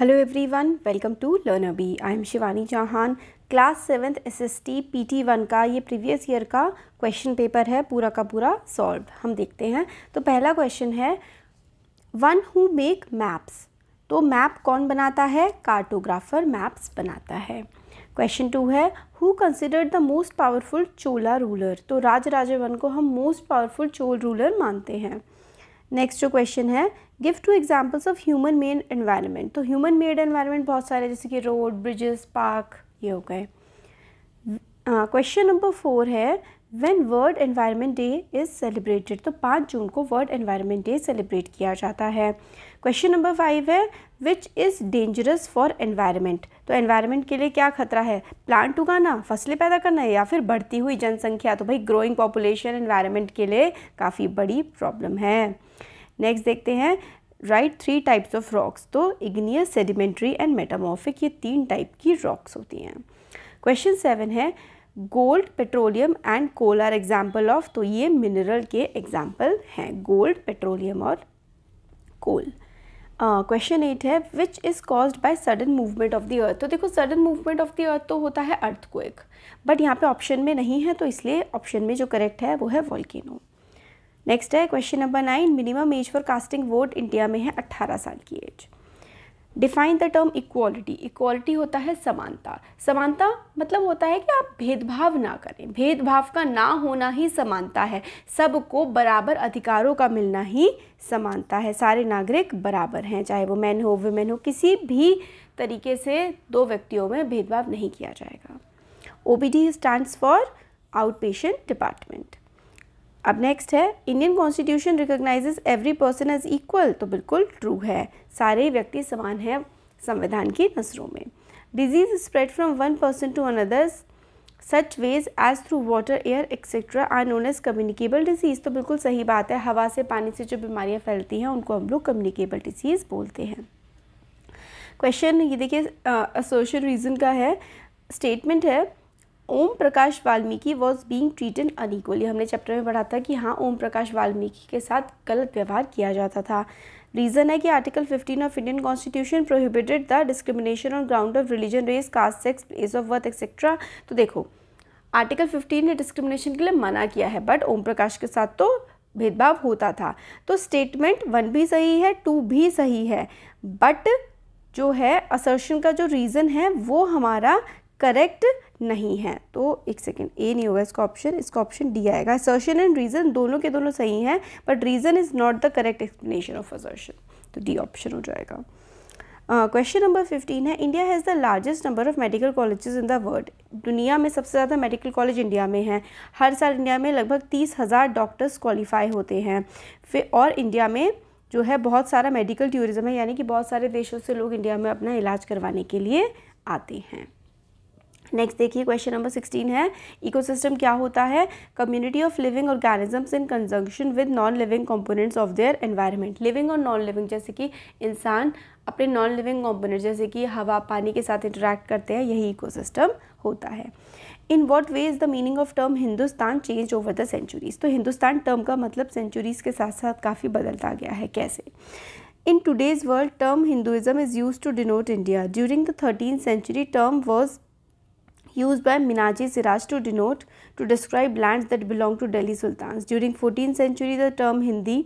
Hello everyone welcome to learner B I am Shivani Chauhan class seventh SST PT one का ये previous year का question paper है पूरा का पूरा सॉल्व हम देखते हैं तो पहला क्वेश्चन है वन हु मेक मैप्स तो मैप कौन बनाता है कार्टोग्राफर मैप्स बनाता है क्वेश्चन टू है who considered the most powerful Chola ruler तो राज राजवन को हम मोस्ट पावरफुल चोल रूलर मानते हैं नेक्स्ट जो क्वेश्चन है give two examples of human made environment तो ह्यूमन मेड एनवायरनमेंट बहुत सारे जैसे कि रोड ब्रिजेस पार्क ये हो गए क्वेश्चन नंबर फोर है when world environment day is celebrated तो पाँच जून को वर्ल्ड एनवायरनमेंट डे सेलिब्रेट किया जाता है क्वेश्चन नंबर फाइव है which is dangerous for environment तो एनवायरनमेंट के लिए क्या खतरा है प्लांट उगाना फसलें पैदा करना है या फिर बढ़ती हुई जनसंख्या तो भाई ग्रोइंग पॉपुलेशन एनवायरनमेंट के लिए काफ़ी बड़ी प्रॉब्लम है नेक्स्ट देखते हैं right three types of rocks तो इग्नियस सेडिमेंट्री एंड मेटामोफिक ये तीन टाइप की रॉक्स होती हैं क्वेश्चन सेवन है gold petroleum and coal are example of तो ये मिनरल के एग्जाम्पल हैं गोल्ड पेट्रोलियम और कोल क्वेश्चन एट है which is caused by sudden movement of the earth तो देखो sudden movement of the earth तो होता है अर्थ को एक बट यहाँ पे ऑप्शन में नहीं है तो इसलिए ऑप्शन में जो करेक्ट है वो है वॉल्किनो नेक्स्ट है question number nine minimum age for casting vote India में है अट्ठारह साल की age define the term equality equality होता है समानता समानता मतलब होता है कि आप भेदभाव ना करें भेदभाव का ना होना ही समानता है सबको बराबर अधिकारों का मिलना ही समानता है सारे नागरिक बराबर हैं चाहे वो मैन हो वुमेन हो किसी भी तरीके से दो व्यक्तियों में भेदभाव नहीं किया जाएगा O B D stands for outpatient department अब नेक्स्ट है Indian constitution recognise every person as equal तो बिल्कुल ट्रू है सारे व्यक्ति समान हैं संविधान की नज़रों में disease spread from one person to anothers such ways as through water air etcetera are known as communicable disease तो बिल्कुल सही बात है हवा से पानी से जो बीमारियाँ फैलती हैं उनको हम लोग कम्युनिकेबल डिजीज़ बोलते हैं क्वेश्चन ये देखिए सोशल रीज़न का है स्टेटमेंट है Om Prakash Valmiki was being treated unequally हमने चैप्टर में पढ़ा था कि हाँ ओम प्रकाश वाल्मीकि के साथ गलत व्यवहार किया जाता था रीज़न है कि article 15 of Indian constitution prohibited the discrimination on ground of religion race caste sex place of birth etcetera तो देखो आर्टिकल 15 ने डिस्क्रिमिनेशन के लिए मना किया है बट ओम प्रकाश के साथ तो भेदभाव होता था तो स्टेटमेंट वन भी सही है टू भी सही है बट जो है असर्शन का जो रीज़न है वो हमारा करेक्ट नहीं है तो एक सेकेंड ए नहीं होगा इसका ऑप्शन इसका ऑप्शन डी आएगा असर्शन एंड रीज़न दोनों के दोनों सही हैं but reason is not the correct explanation of assertion तो डी ऑप्शन हो जाएगा क्वेश्चन नंबर फिफ्टीन है India has the largest number of medical colleges in the world दुनिया में सबसे ज़्यादा मेडिकल कॉलेज इंडिया में हैं हर साल इंडिया में लगभग तीस हज़ार डॉक्टर्स क्वालिफाई होते हैं फिर और इंडिया में जो है बहुत सारा मेडिकल टूरिज्म है यानी कि बहुत सारे देशों से लोग इंडिया में अपना इलाज करवाने के लिए आते हैं नेक्स्ट देखिए क्वेश्चन नंबर सिक्सटीन है इकोसिस्टम क्या होता है community of living organisms in conjunction with non living components of their environment living और नॉन लिविंग जैसे कि इंसान अपने नॉन लिविंग कंपोनेंट्स जैसे कि हवा पानी के साथ इंटरेक्ट करते हैं यही इकोसिस्टम होता है in what way is the meaning of term Hindustan change over the centuries तो हिंदुस्तान टर्म का मतलब सेंचुरीज के साथ साथ काफ़ी बदलता गया है कैसे in today's world term Hinduism is use to denote India during the thirteen century term was used by Minaji Siraj to denote to describe lands that belong to Delhi sultans. During 14th century, the term Hindi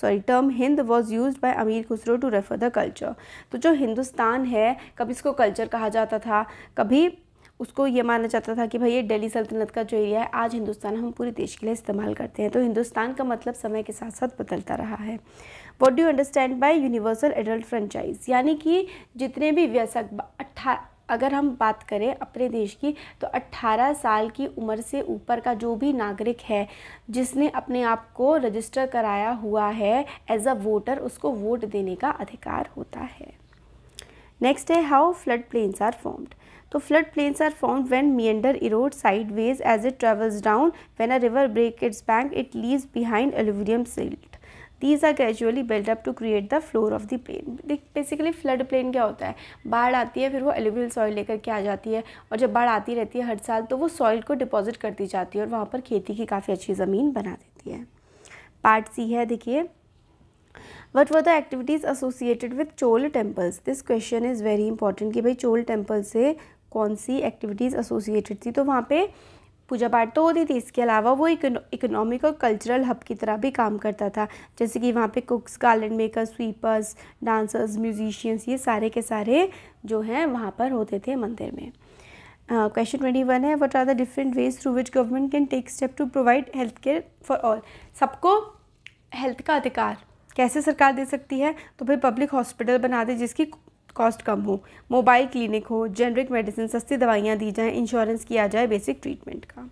sorry term Hind was use by Amir Khusro to refer the culture तो जो हिंदुस्तान है कभी इसको culture कहा जाता था कभी उसको ये माना जाता था कि भाई ये दिल्ली सल्तनत का जो एरिया है आज हिंदुस्तान हम पूरे देश के लिए इस्तेमाल करते हैं तो हिंदुस्तान का मतलब समय के साथ साथ बदलता रहा है what do understand by universal adult franchise यानी कि जितने भी व्यसक अट्ठा अगर हम बात करें अपने देश की तो 18 साल की उम्र से ऊपर का जो भी नागरिक है जिसने अपने आप को रजिस्टर कराया हुआ है एज अ वोटर उसको वोट देने का अधिकार होता है नेक्स्ट है how flood plains are formed तो flood plains are formed when meander erode sideways as it travels down when a river break its bank it leaves behind alluvium silt these are gradually build up to create the floor of the plain basically flood plain क्या होता है बाढ़ आती है फिर वो alluvial soil लेकर के आ जाती है और जब बाढ़ आती रहती है हर साल तो वो सॉइल को डिपॉजिट करती जाती है और वहाँ पर खेती की काफ़ी अच्छी ज़मीन बना देती है पार्ट सी है देखिए what were the activities associated with Chola temples this question is very important कि भाई चोल टेम्पल से कौन सी एक्टिविटीज़ एसोसिएटेड थी तो वहाँ पे पूजा पाठ तो होती थी इसके अलावा वो इकोनॉमिक और कल्चरल हब की तरह भी काम करता था जैसे कि वहाँ पे cooks garland makers sweepers dancers musicians ये सारे के सारे जो हैं वहाँ पर होते थे मंदिर में क्वेश्चन ट्वेंटी वन है what are the different ways through which government can take step to provide health care for all सबको हेल्थ का अधिकार कैसे सरकार दे सकती है तो भाई पब्लिक हॉस्पिटल बना दे जिसकी कॉस्ट कम हो मोबाइल क्लिनिक हो जेनरिक मेडिसिन सस्ती दवाइयाँ दी जाएँ इंश्योरेंस किया जाए बेसिक ट्रीटमेंट का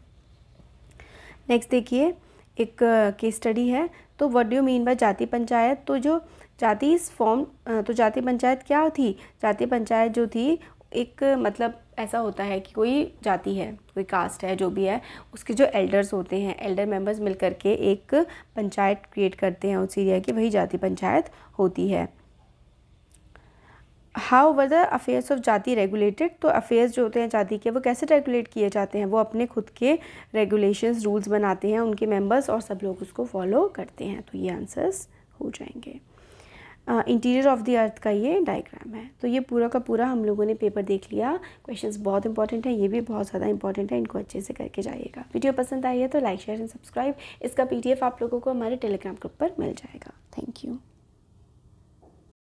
नेक्स्ट देखिए एक केस स्टडी है तो वट डू मीन बाय जाति पंचायत तो जो जाति इस फॉर्म तो जाति पंचायत क्या थी जाति पंचायत जो थी एक मतलब ऐसा होता है कि कोई जाति है कोई कास्ट है जो भी है उसके जो एल्डर्स होते हैं एल्डर मेंबर्स मिल करके एक पंचायत क्रिएट करते हैं उस एरिया की वही जाति पंचायत होती है how were the affairs of jati regulated तो अफेयर्स जो होते हैं जाति के वो कैसे रेगुलेट किए जाते हैं वो अपने खुद के रेगुलेशंस रूल्स बनाते हैं उनके मेंबर्स और सब लोग उसको फॉलो करते हैं तो ये आंसर्स हो जाएंगे इंटीरियर ऑफ द अर्थ का ये डायग्राम है तो ये पूरा का पूरा हम लोगों ने पेपर देख लिया क्वेश्चन बहुत इंपॉर्टेंट है ये भी बहुत ज़्यादा इंपॉर्टेंट है इनको अच्छे से करके जाइएगा वीडियो पसंद आई है तो लाइक शेयर एंड सब्सक्राइब इसका एफ आप लोगों को हमारे टेलीग्राम ग्रुप पर मिल जाएगा थैंक यू